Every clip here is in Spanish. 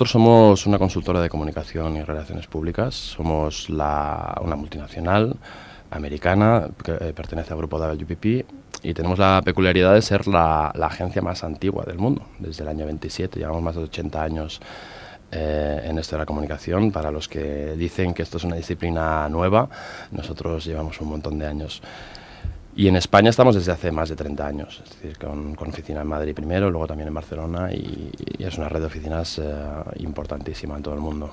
Nosotros somos una consultora de comunicación y relaciones públicas, somos una multinacional americana que eh, pertenece al grupo WPP y tenemos la peculiaridad de ser la, agencia más antigua del mundo, desde el año 27, llevamos más de 80 años eh, en esto de la comunicación. Para los que dicen que esto es una disciplina nueva, nosotros llevamos un montón de años. Y en España estamos desde hace más de 30 años, es decir, con, oficina en Madrid primero, luego también en Barcelona y, es una red de oficinas eh, importantísima en todo el mundo.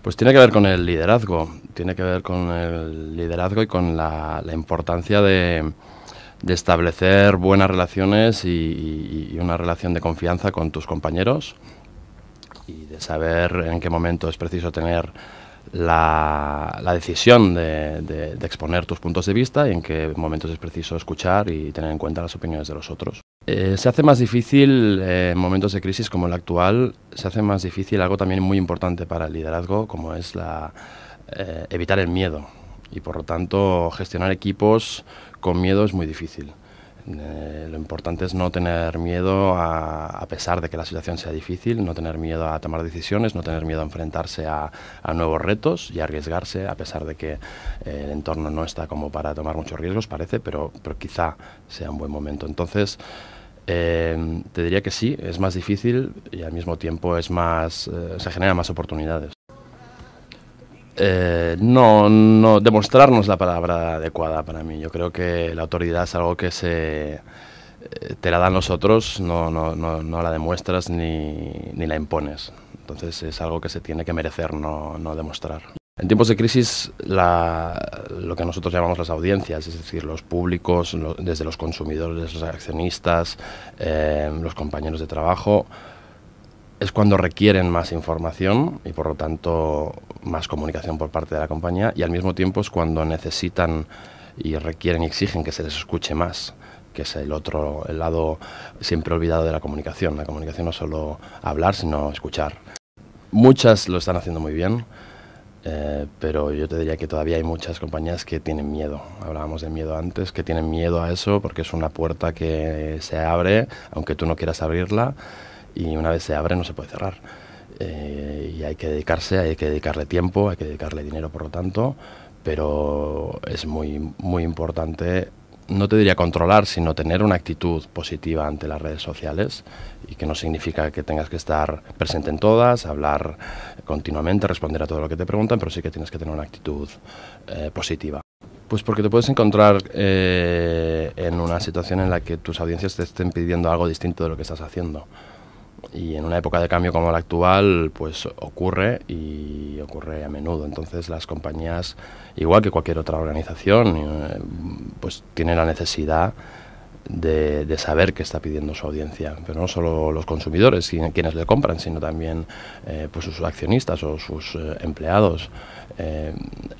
Pues tiene que ver con el liderazgo, tiene que ver con el liderazgo y con la, importancia de, establecer buenas relaciones y, y, una relación de confianza con tus compañeros y de saber en qué momento es preciso tener la, decisión de, exponer tus puntos de vista y en qué momentos es preciso escuchar y tener en cuenta las opiniones de los otros. Eh, se hace más difícil en eh, momentos de crisis como el actual, se hace más difícil algo también muy importante para el liderazgo como es eh, evitar el miedo y por lo tanto gestionar equipos con miedo es muy difícil. Eh, lo importante es no tener miedo, a, pesar de que la situación sea difícil, no tener miedo a tomar decisiones, no tener miedo a enfrentarse a, nuevos retos y arriesgarse, a pesar de que eh, el entorno no está como para tomar muchos riesgos, parece, pero, pero quizá sea un buen momento. Entonces, eh, te diría que sí, es más difícil y al mismo tiempo es más, se generan más oportunidades. Eh, no, no, demostrarnos la palabra adecuada para mí. Yo creo que la autoridad es algo que se eh, te la dan los otros, no, no, no, la demuestras ni, ni, la impones. Entonces es algo que se tiene que merecer, no, no demostrar. En tiempos de crisis, lo que nosotros llamamos las audiencias, es decir, los públicos, desde los consumidores, los accionistas, eh, los compañeros de trabajo, es cuando requieren más información y por lo tanto más comunicación por parte de la compañía y al mismo tiempo es cuando necesitan y requieren y exigen que se les escuche más que es el otro el lado siempre olvidado de la comunicación. La comunicación no es solo hablar, sino escuchar. Muchas lo están haciendo muy bien, eh, pero yo te diría que todavía hay muchas compañías que tienen miedo. Hablábamos de miedo antes, que tienen miedo a eso porque es una puerta que se abre, aunque tú no quieras abrirla, y una vez se abre no se puede cerrar. Eh, y hay que dedicarse, hay que dedicarle tiempo, hay que dedicarle dinero, por lo tanto, pero es muy, muy importante, no te diría controlar, sino tener una actitud positiva ante las redes sociales y que no significa que tengas que estar presente en todas, hablar continuamente, responder a todo lo que te preguntan, pero sí que tienes que tener una actitud eh, positiva. Pues porque te puedes encontrar eh, en una situación en la que tus audiencias te estén pidiendo algo distinto de lo que estás haciendo y en una época de cambio como la actual, pues ocurre y ocurre a menudo. Entonces las compañías, igual que cualquier otra organización, eh, pues tienen la necesidad de, saber qué está pidiendo su audiencia, pero no solo los consumidores, quienes le compran, sino también eh, pues sus accionistas o sus eh, empleados.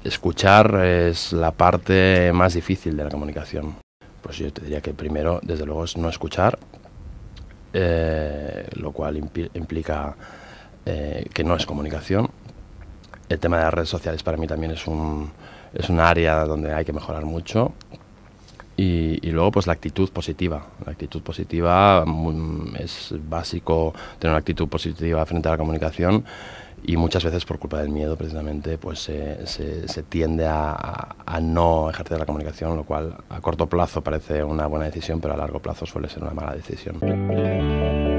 escuchar es la parte más difícil de la comunicación. Pues yo te diría que primero, desde luego, es no escuchar, eh, lo cual implica eh, que no es comunicación. El tema de las redes sociales para mí también es un, es un área donde hay que mejorar mucho. Y, y, luego pues la actitud positiva. La actitud positiva mm, es básico tener una actitud positiva frente a la comunicación y muchas veces por culpa del miedo precisamente pues se, tiende a, a, no ejercer la comunicación, lo cual a corto plazo parece una buena decisión, pero a largo plazo suele ser una mala decisión.